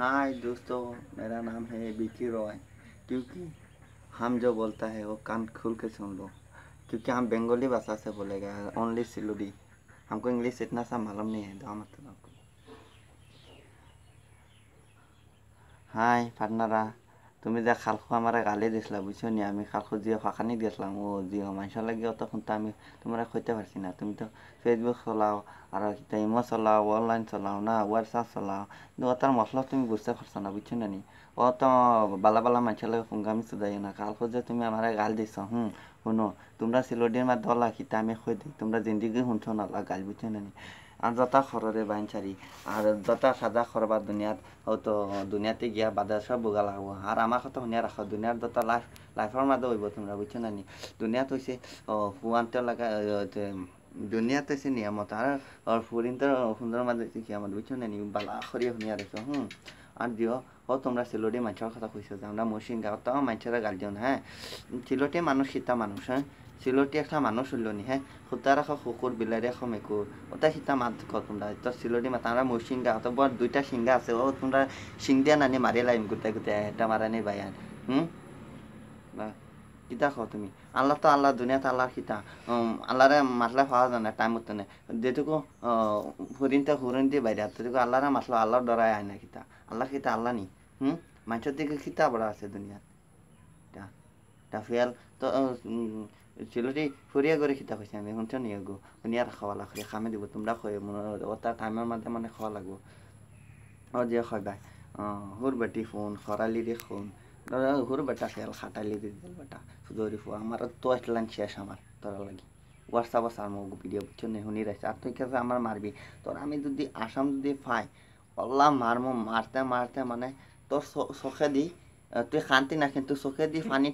हाय दोस्तों मेरा नाम है बिकी रॉय क्योंकि हम जो बोलता है वो कान खुल के सुन लो क्योंकि हम बंगाली भाषा से बोलेगा ओनली सिलुडी हमको इंग्लिश इतना सा मालूम नहीं है दो मतलब आपको हाय पार्टनरा তুমি যে খালখো আমার গালি দিছিলা বুঝছো নি আমি খালখো যে ফাঁকানি দিয়েছিলাম ও যে মানুষের লাগে অত তো আমি তোমরা কইতে পারছি না তুমি তো ফেসবুক চলাও আর ইমো চলাও অনলাইন চলাও না হোয়াটসঅ্যাপ চলাও কিন্তু অতার মশলা তুমি বুঝতে পারছো না বুঝছো না নি ও তো বালা বালা মানুষের লাগে ফুঙ্গামি চুদাই না খালখো যে তুমি আমার গাল দিছ হুম শুনো তোমরা সিলোডির দলা লাখিতে আমি কই দিই তোমরা জিন্দিগি শুনছো নালা গাল বুঝছো না আর যতা খররে বাইন ছাড়ি আর যতা সাজা খরবা দুনিয়াত হয়তো দুনিয়াতে গিয়া বাদা সব বোগা লাগব আর আমার কথা শুনিয়া রাখো দুনিয়ার যতা লাইফ লাইফের মাঝে হইব তোমরা বুঝছো না নি দুনিয়াত হয়েছে ফুয়ানতে লাগা दुनियाँ से नियामत है और फुरिन तो सुंदर मादे कियामत बुझो ना बाला खरी শুনিয়া দেখো হুম আর দিও ও তোমরা সিলোটি মানুষের কথা কইছো যে আমরা মুসিন গাঁও তো মানুষেরা গাল দিও না হ্যাঁ সিলোটি মানুষ সীতা মানুষ হ্যাঁ সিলোটি একটা মানুষ হলো নি হ্যাঁ সুতা রাখো কুকুর বিলারি রাখো মেকুর ওটা সীতা মাত কো তোমরা তো সিলোটি মাত আমরা মুসিন গাঁও তো বড় দুইটা সিঙ্গা আছে ও তোমরা সিং দিয়া নানি মারি লাইম গুতে গুতে এটা মারানি বায়ান হুম বা কিতা খাও তুমি আল্লাহ তো আল্লাহ দুনিয়াতে আল্লাহর খিতা আল্লাহরে মাতলা পাওয়া যায় না টাইম মতো যেটুকু হরিণতে হরিণ দিয়ে বাইরে তেটুকু আল্লাহরে মাতলা আল্লাহ ডরায় আয় না কিতা আল্লাহ খিতা আল্লাহ নি হুম মানুষের দিকে খিতা বড় আছে দুনিয়াত টাফিয়াল তো ছেলেটি ফুরিয়া করে খিতা খাইছে আমি শুনছো নিয়ে গো নিয়ার খাওয়া লাগবে খামে দিব তোমরা খয়ে মনে তার টাইমের মাঝে মানে খাওয়া লাগবো ও যে খয় বাই হুর বেটি ফোন খরালিরে ফোন তোরা ঘুর বেটা সেল খাটালি দিয়ে দিল বেটা শুধু রিফু আমার তো লাইন শেষ আমার তোরা লাগি হোয়াটসঅ্যাপ আছে আর মোক ভিডিও বুঝছো নে শুনি রাখছে আর তুই কাছে আমার মারবি তোর আমি যদি আসাম যদি পাই অল্লা মারমো মারতে মারতে মানে তোর চোখে দি তুই শান্তি না কিন্তু চোখে দি পানি